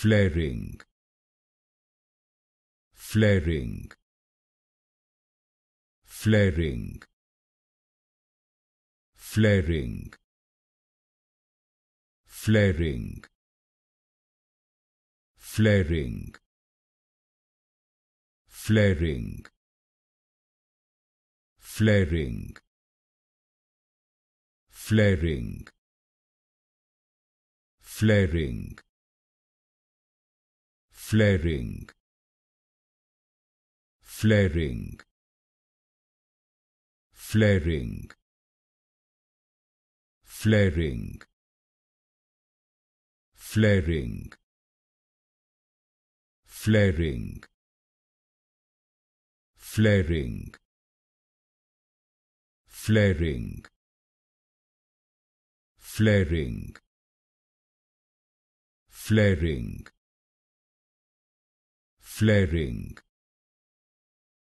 flaring flaring flaring flaring flaring flaring flaring flaring flaring flaring flaring flaring flaring flaring flaring flaring flaring flaring flaring flaring flaring